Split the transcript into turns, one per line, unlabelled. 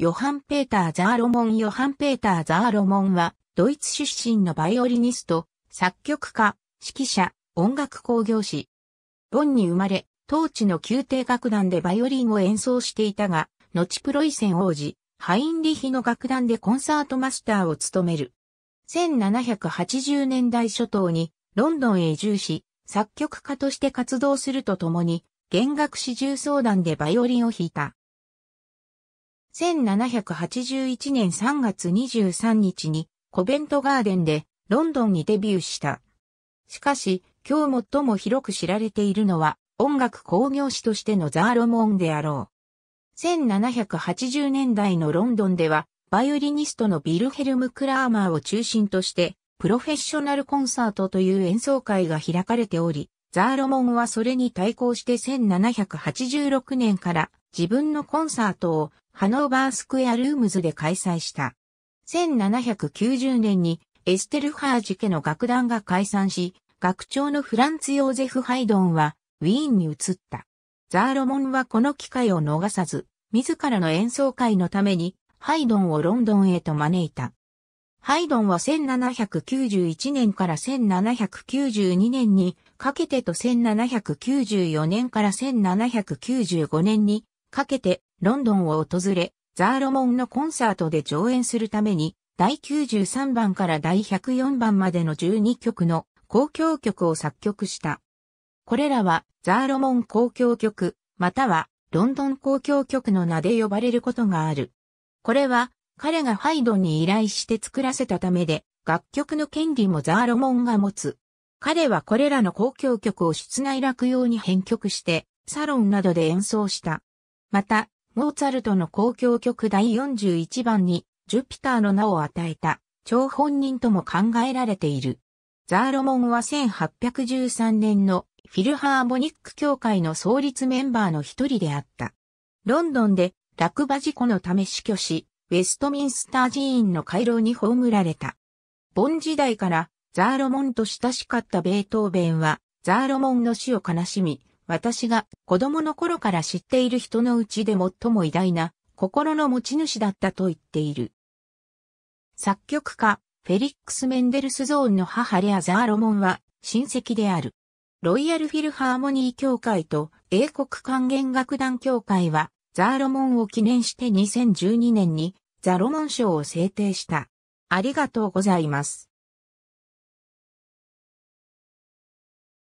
ヨハン・ペーター・ザーロモン・ヨハン・ペーター・ザーロモンは、ドイツ出身のバイオリニスト、作曲家、指揮者、音楽工業士。ボンに生まれ、当地の宮廷楽団でバイオリンを演奏していたが、後プロイセン王子、ハインリヒの楽団でコンサートマスターを務める。1780年代初頭にロンドンへ移住し、作曲家として活動するとともに、弦楽師重奏団でバイオリンを弾いた。1781年3月23日にコベントガーデンでロンドンにデビューした。しかし、今日最も広く知られているのは音楽工業士としてのザーロモンであろう。1780年代のロンドンでは、バイオリニストのビルヘルム・クラーマーを中心として、プロフェッショナルコンサートという演奏会が開かれており、ザーロモンはそれに対抗して1786年から自分のコンサートをハノーバースクエアルームズで開催した。1790年にエステルハージ家の楽団が解散し、学長のフランツ・ヨーゼフ・ハイドンはウィーンに移った。ザーロモンはこの機会を逃さず、自らの演奏会のためにハイドンをロンドンへと招いた。ハイドンは1791年から1792年にかけてと1794年から1795年にかけてロンドンを訪れ、ザーロモンのコンサートで上演するために、第93番から第104番までの12曲の交響曲を作曲した。これらはザーロモン交響曲、またはロンドン交響曲の名で呼ばれることがある。これは彼がハイドンに依頼して作らせたためで、楽曲の権利もザーロモンが持つ。彼はこれらの交響曲を室内落用に編曲して、サロンなどで演奏した。また、モーツァルトの交響曲第41番に、ジュピターの名を与えた、張本人とも考えられている。ザーロモンは1813年のフィルハーモニック協会の創立メンバーの一人であった。ロンドンで落馬事故のため死去し、ウェストミンスター寺院の回廊に葬られた。ボン時代からザーロモンと親しかったベートーベンは、ザーロモンの死を悲しみ、私が子供の頃から知っている人のうちで最も偉大な心の持ち主だったと言っている。作曲家、フェリックス・メンデルスゾーンの母レアザー・ロモンは親戚である。ロイヤルフィルハーモニー協会と英国管弦楽団協会はザー・ロモンを記念して2012年にザ・ロモン賞を制定した。ありがとうございます。